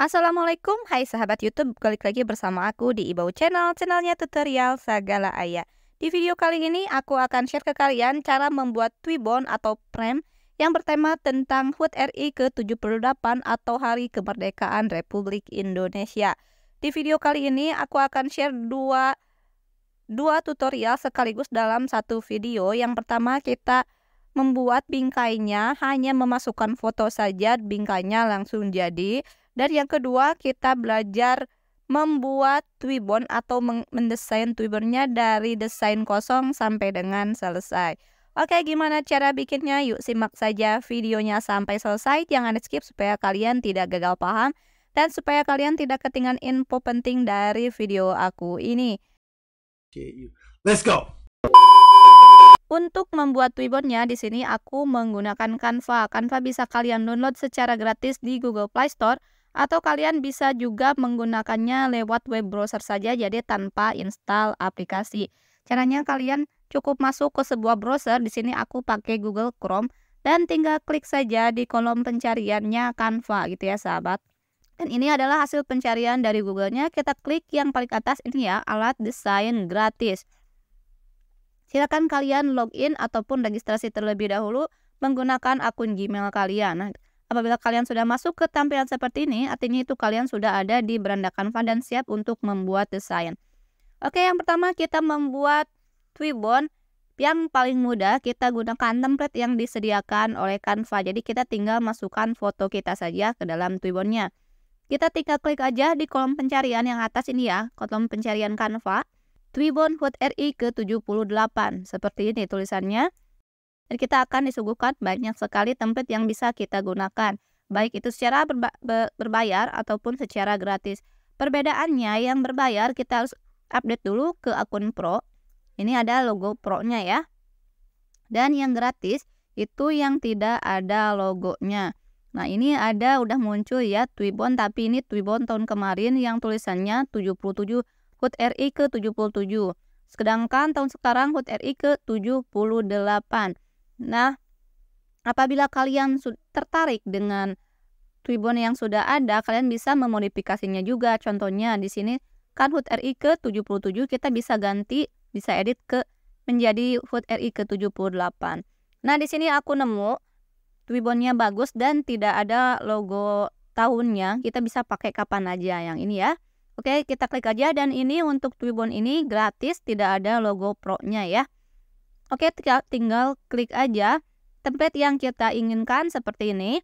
Assalamualaikum, hai sahabat YouTube, balik lagi bersama aku di Ibau Channel, channelnya tutorial segala ayah. Di video kali ini aku akan share ke kalian cara membuat twibbon atau prem yang bertema tentang HUT RI ke-78 atau Hari Kemerdekaan Republik Indonesia. Di video kali ini aku akan share dua dua tutorial sekaligus dalam satu video. Yang pertama kita membuat bingkainya hanya memasukkan foto saja bingkainya langsung jadi dan yang kedua, kita belajar membuat twibbon atau mendesain twibbonnya dari desain kosong sampai dengan selesai. Oke, gimana cara bikinnya? Yuk simak saja videonya sampai selesai. Jangan di skip supaya kalian tidak gagal paham dan supaya kalian tidak ketinggalan info penting dari video aku ini. Let's go. Untuk membuat twibbonnya di sini aku menggunakan Canva. Canva bisa kalian download secara gratis di Google Play Store atau kalian bisa juga menggunakannya lewat web browser saja jadi tanpa install aplikasi. Caranya kalian cukup masuk ke sebuah browser, di sini aku pakai Google Chrome dan tinggal klik saja di kolom pencariannya Canva gitu ya sahabat. Dan ini adalah hasil pencarian dari Google-nya. Kita klik yang paling atas ini ya, alat desain gratis. Silakan kalian login ataupun registrasi terlebih dahulu menggunakan akun Gmail kalian. Nah, Apabila kalian sudah masuk ke tampilan seperti ini, artinya itu kalian sudah ada di beranda Canva dan siap untuk membuat desain. Oke, yang pertama kita membuat Twibbon. Yang paling mudah kita gunakan template yang disediakan oleh Canva. Jadi kita tinggal masukkan foto kita saja ke dalam Twibbonnya. Kita tinggal klik aja di kolom pencarian yang atas ini ya, kolom pencarian Canva. Twibbon HUT RI ke-78. Seperti ini tulisannya dan kita akan disuguhkan banyak sekali template yang bisa kita gunakan, baik itu secara berba berbayar ataupun secara gratis. Perbedaannya yang berbayar kita harus update dulu ke akun Pro. Ini ada logo Pro-nya ya. Dan yang gratis itu yang tidak ada logonya. Nah ini ada udah muncul ya Twibbon tapi ini Twibbon tahun kemarin yang tulisannya 77 HUT RI ke 77. Sedangkan tahun sekarang HUT RI ke 78. Nah, apabila kalian tertarik dengan Tribun yang sudah ada, kalian bisa memodifikasinya juga. Contohnya di sini kan HUT RI ke 77 kita bisa ganti, bisa edit ke menjadi HUT RI ke 78. Nah, di sini aku nemu Tribunnya bagus dan tidak ada logo tahunnya. Kita bisa pakai kapan aja yang ini ya. Oke, kita klik aja dan ini untuk Tribun ini gratis, tidak ada logo pro-nya ya. Oke, tinggal klik aja template yang kita inginkan seperti ini.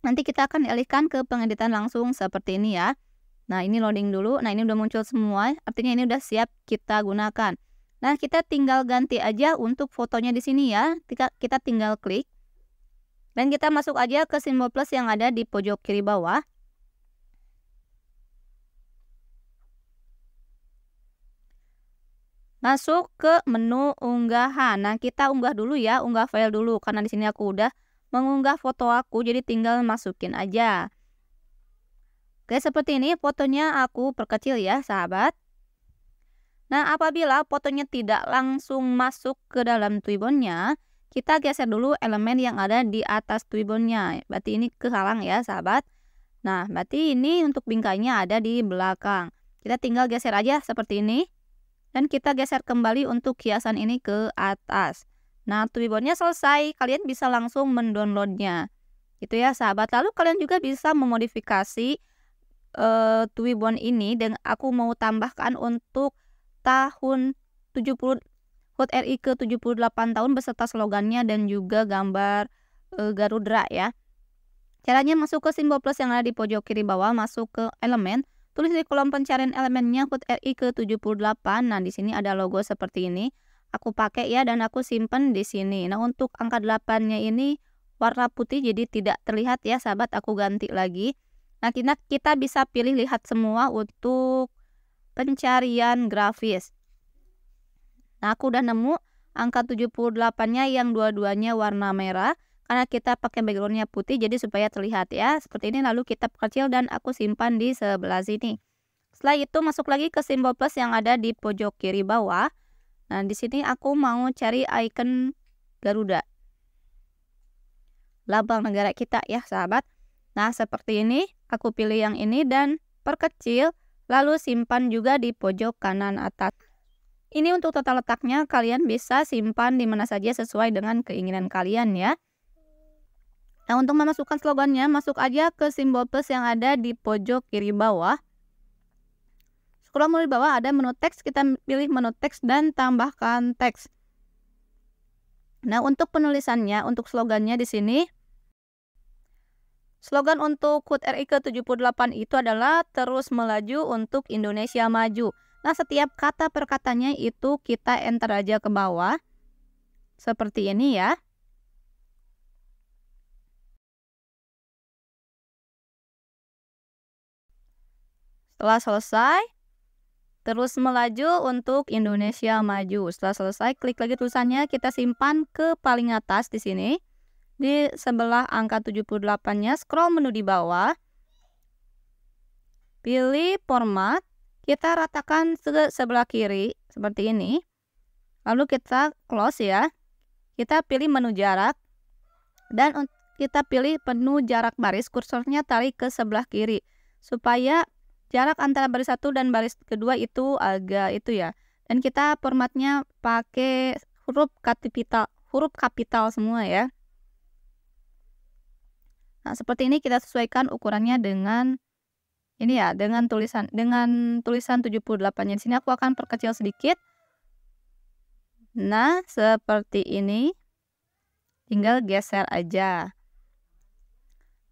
Nanti kita akan alihkan ke pengeditan langsung seperti ini ya. Nah, ini loading dulu. Nah, ini udah muncul semua. Artinya ini udah siap kita gunakan. Nah, kita tinggal ganti aja untuk fotonya di sini ya. Kita tinggal klik. Dan kita masuk aja ke simbol plus yang ada di pojok kiri bawah. masuk ke menu unggahan. Nah, kita unggah dulu ya, unggah file dulu karena di sini aku udah mengunggah foto aku, jadi tinggal masukin aja. Oke, seperti ini fotonya aku perkecil ya, sahabat. Nah, apabila fotonya tidak langsung masuk ke dalam Twibbonnya, kita geser dulu elemen yang ada di atas Twibbonnya. Berarti ini kehalang ya, sahabat. Nah, berarti ini untuk bingkainya ada di belakang. Kita tinggal geser aja seperti ini. Dan kita geser kembali untuk hiasan ini ke atas. Nah, tubibornya selesai. Kalian bisa langsung mendownloadnya. Gitu ya, sahabat. Lalu kalian juga bisa memodifikasi uh, eh, Twibbon ini dan aku mau tambahkan untuk tahun 70 HUT RI ke 78 tahun beserta slogannya dan juga gambar uh, eh, Garudra ya. Caranya masuk ke simbol plus yang ada di pojok kiri bawah, masuk ke elemen, Tulis di kolom pencarian elemennya HUT RI ke-78. Nah, di sini ada logo seperti ini. Aku pakai ya dan aku simpen di sini. Nah, untuk angka 8-nya ini warna putih jadi tidak terlihat ya sahabat. Aku ganti lagi. Nah, kita, kita bisa pilih lihat semua untuk pencarian grafis. Nah, aku udah nemu angka 78-nya yang dua-duanya warna merah karena kita pakai backgroundnya putih jadi supaya terlihat ya seperti ini lalu kita kecil dan aku simpan di sebelah sini setelah itu masuk lagi ke simbol plus yang ada di pojok kiri bawah nah di sini aku mau cari icon Garuda labang negara kita ya sahabat nah seperti ini aku pilih yang ini dan perkecil lalu simpan juga di pojok kanan atas ini untuk total letaknya kalian bisa simpan di mana saja sesuai dengan keinginan kalian ya. Nah, untuk memasukkan slogannya, masuk aja ke simbol plus yang ada di pojok kiri bawah. Scroll mulai bawah ada menu teks, kita pilih menu teks dan tambahkan teks. Nah, untuk penulisannya, untuk slogannya di sini Slogan untuk KUT RI ke-78 itu adalah terus melaju untuk Indonesia maju. Nah, setiap kata perkatanya itu kita enter aja ke bawah. Seperti ini ya. Setelah selesai, terus melaju untuk Indonesia maju. Setelah selesai, klik lagi tulisannya, kita simpan ke paling atas di sini. Di sebelah angka 78-nya, scroll menu di bawah. Pilih format, kita ratakan ke sebelah kiri seperti ini. Lalu kita close ya. Kita pilih menu jarak dan kita pilih penuh jarak baris kursornya tarik ke sebelah kiri supaya Jarak antara baris satu dan baris kedua itu agak itu ya. Dan kita formatnya pakai huruf kapital, huruf kapital semua ya. Nah, seperti ini kita sesuaikan ukurannya dengan ini ya, dengan tulisan dengan tulisan 78-nya. Di sini aku akan perkecil sedikit. Nah, seperti ini. Tinggal geser aja.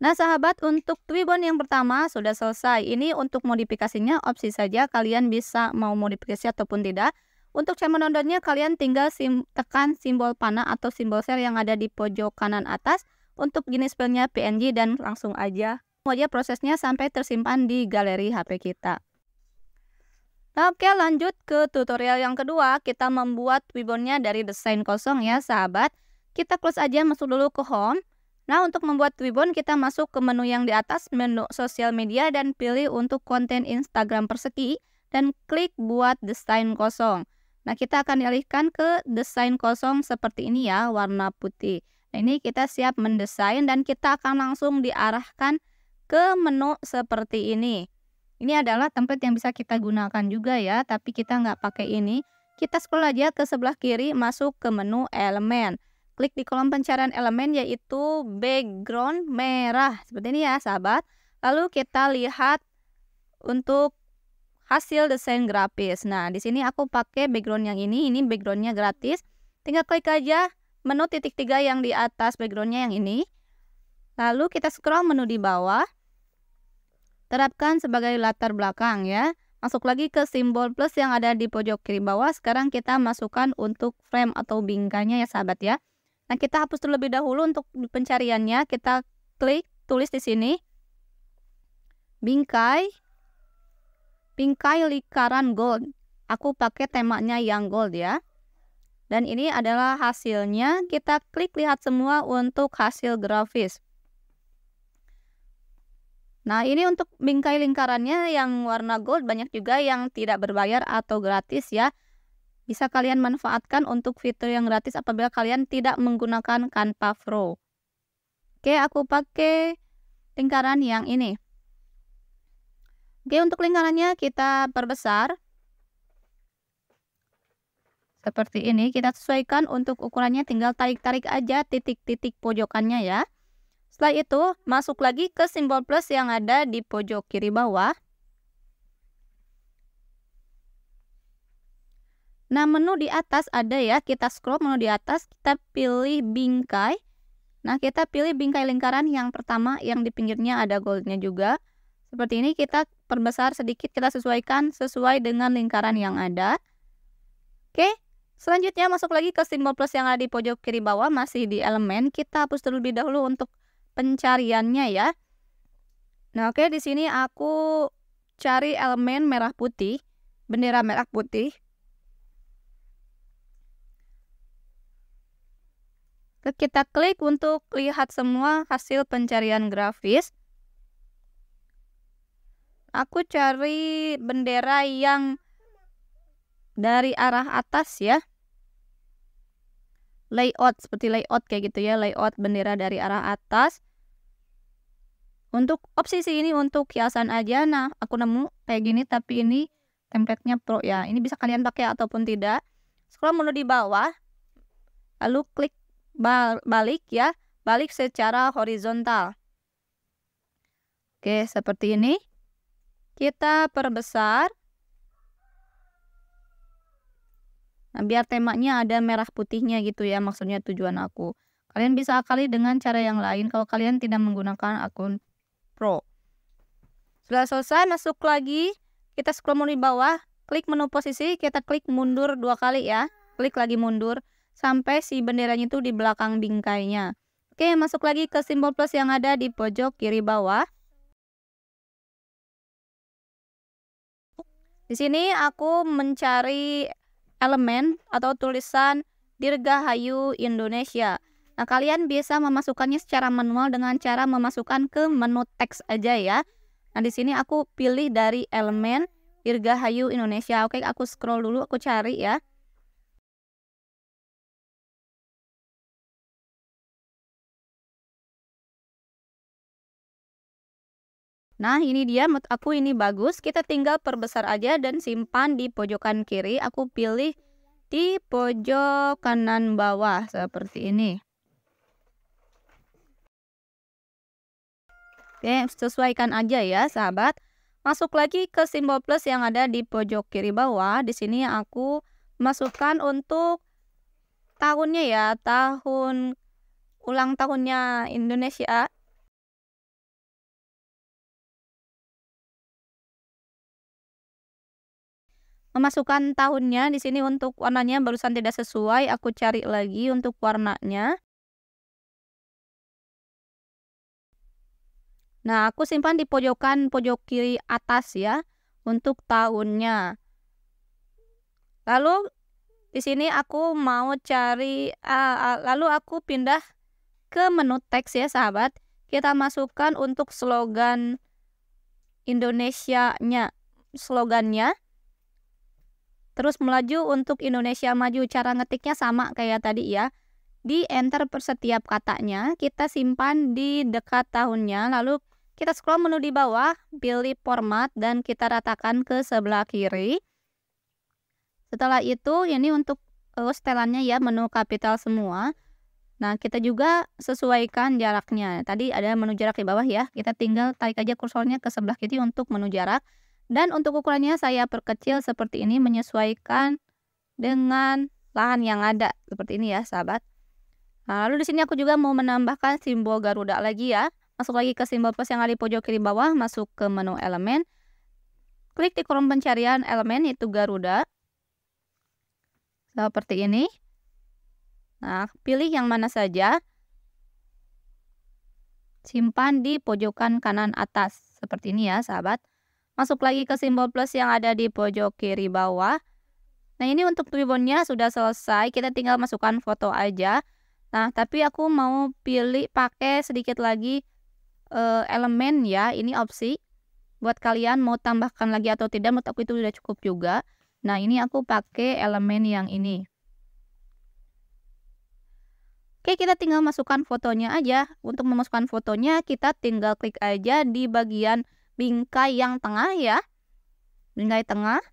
Nah sahabat untuk Twibbon yang pertama sudah selesai. Ini untuk modifikasinya opsi saja kalian bisa mau modifikasi ataupun tidak. Untuk cara menontonnya kalian tinggal sim tekan simbol panah atau simbol share yang ada di pojok kanan atas untuk jenis filenya PNG dan langsung aja. Aja prosesnya sampai tersimpan di galeri HP kita. Nah, oke lanjut ke tutorial yang kedua kita membuat Twibbonnya dari desain kosong ya sahabat. Kita close aja masuk dulu ke home. Nah, untuk membuat Twibbon, kita masuk ke menu yang di atas, menu sosial media, dan pilih untuk konten Instagram persegi, dan klik buat desain kosong. Nah, kita akan dialihkan ke desain kosong seperti ini ya, warna putih. Nah, ini kita siap mendesain dan kita akan langsung diarahkan ke menu seperti ini. Ini adalah template yang bisa kita gunakan juga ya, tapi kita nggak pakai ini. Kita scroll aja ke sebelah kiri, masuk ke menu elemen. Klik di kolom pencarian elemen yaitu background merah. Seperti ini ya sahabat. Lalu kita lihat untuk hasil desain grafis. Nah, di sini aku pakai background yang ini. Ini backgroundnya gratis. Tinggal klik aja menu titik tiga yang di atas backgroundnya yang ini. Lalu kita scroll menu di bawah. Terapkan sebagai latar belakang ya. Masuk lagi ke simbol plus yang ada di pojok kiri bawah. Sekarang kita masukkan untuk frame atau bingkainya ya sahabat ya. Nah, kita hapus terlebih dahulu untuk pencariannya. Kita klik, tulis di sini. Bingkai, bingkai lingkaran gold. Aku pakai temanya yang gold ya. Dan ini adalah hasilnya. Kita klik lihat semua untuk hasil grafis. Nah, ini untuk bingkai lingkarannya yang warna gold banyak juga yang tidak berbayar atau gratis ya. Bisa kalian manfaatkan untuk fitur yang gratis apabila kalian tidak menggunakan Canva Pro. Oke, aku pakai lingkaran yang ini. Oke, untuk lingkarannya kita perbesar. Seperti ini, kita sesuaikan untuk ukurannya tinggal tarik-tarik aja titik-titik pojokannya ya. Setelah itu, masuk lagi ke simbol plus yang ada di pojok kiri bawah. Nah, menu di atas ada ya, kita scroll menu di atas, kita pilih bingkai. Nah, kita pilih bingkai lingkaran yang pertama yang di pinggirnya ada goldnya juga. Seperti ini kita perbesar sedikit, kita sesuaikan sesuai dengan lingkaran yang ada. Oke, selanjutnya masuk lagi ke simbol plus yang ada di pojok kiri bawah, masih di elemen. Kita hapus terlebih dahulu untuk pencariannya ya. Nah, oke, di sini aku cari elemen merah putih, bendera merah putih. Kita klik untuk lihat semua hasil pencarian grafis. Aku cari bendera yang dari arah atas ya. Layout seperti layout kayak gitu ya, layout bendera dari arah atas. Untuk opsi ini untuk hiasan aja. Nah, aku nemu kayak gini tapi ini template pro ya. Ini bisa kalian pakai ataupun tidak. Scroll menu di bawah, lalu klik balik ya, balik secara horizontal. Oke, seperti ini. Kita perbesar. Nah, biar temanya ada merah putihnya gitu ya, maksudnya tujuan aku. Kalian bisa akali dengan cara yang lain kalau kalian tidak menggunakan akun Pro. Sudah selesai, masuk lagi. Kita scroll menu di bawah, klik menu posisi, kita klik mundur dua kali ya. Klik lagi mundur sampai si benderanya itu di belakang bingkainya. Oke, masuk lagi ke simbol plus yang ada di pojok kiri bawah. Di sini aku mencari elemen atau tulisan Dirgahayu Indonesia. Nah, kalian bisa memasukkannya secara manual dengan cara memasukkan ke menu teks aja ya. Nah, di sini aku pilih dari elemen Dirgahayu Indonesia. Oke, aku scroll dulu, aku cari ya. Nah, ini dia menurut aku ini bagus. Kita tinggal perbesar aja dan simpan di pojokan kiri. Aku pilih di pojok kanan bawah seperti ini. Oke, sesuaikan aja ya, sahabat. Masuk lagi ke simbol plus yang ada di pojok kiri bawah. Di sini aku masukkan untuk tahunnya ya, tahun ulang tahunnya Indonesia memasukkan tahunnya di sini untuk warnanya barusan tidak sesuai aku cari lagi untuk warnanya nah aku simpan di pojokan pojok kiri atas ya untuk tahunnya lalu di sini aku mau cari uh, uh, lalu aku pindah ke menu teks ya sahabat kita masukkan untuk slogan Indonesia-nya slogannya Terus melaju untuk Indonesia maju. Cara ngetiknya sama kayak tadi ya. Di enter per setiap katanya, kita simpan di dekat tahunnya, lalu kita scroll menu di bawah, pilih format dan kita ratakan ke sebelah kiri. Setelah itu ini untuk uh, setelannya ya menu kapital semua. Nah, kita juga sesuaikan jaraknya. Tadi ada menu jarak di bawah ya. Kita tinggal tarik aja kursornya ke sebelah kiri untuk menu jarak. Dan untuk ukurannya saya perkecil seperti ini menyesuaikan dengan lahan yang ada. Seperti ini ya sahabat. Nah, lalu di sini aku juga mau menambahkan simbol Garuda lagi ya. Masuk lagi ke simbol plus yang ada di pojok kiri bawah, masuk ke menu elemen. Klik di kolom pencarian elemen itu Garuda. Seperti ini. Nah, pilih yang mana saja. Simpan di pojokan kanan atas. Seperti ini ya, sahabat. Masuk lagi ke simbol plus yang ada di pojok kiri bawah. Nah ini untuk ribbonnya sudah selesai, kita tinggal masukkan foto aja. Nah tapi aku mau pilih pakai sedikit lagi uh, elemen ya, ini opsi. Buat kalian mau tambahkan lagi atau tidak, menurut aku itu sudah cukup juga. Nah ini aku pakai elemen yang ini. Oke, kita tinggal masukkan fotonya aja. Untuk memasukkan fotonya, kita tinggal klik aja di bagian bingkai yang tengah ya. Bingkai tengah.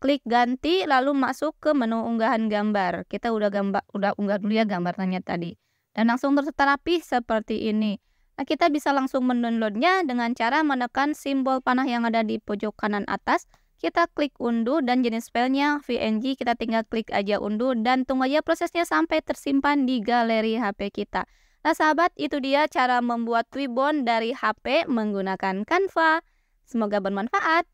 Klik ganti lalu masuk ke menu unggahan gambar. Kita udah gambar udah unggah dulu ya gambarnya tadi. Dan langsung tersetar rapi seperti ini. Nah, kita bisa langsung mendownloadnya dengan cara menekan simbol panah yang ada di pojok kanan atas. Kita klik unduh dan jenis filenya VNG kita tinggal klik aja unduh dan tunggu aja prosesnya sampai tersimpan di galeri HP kita. Nah sahabat, itu dia cara membuat twibbon dari HP menggunakan Canva. Semoga bermanfaat.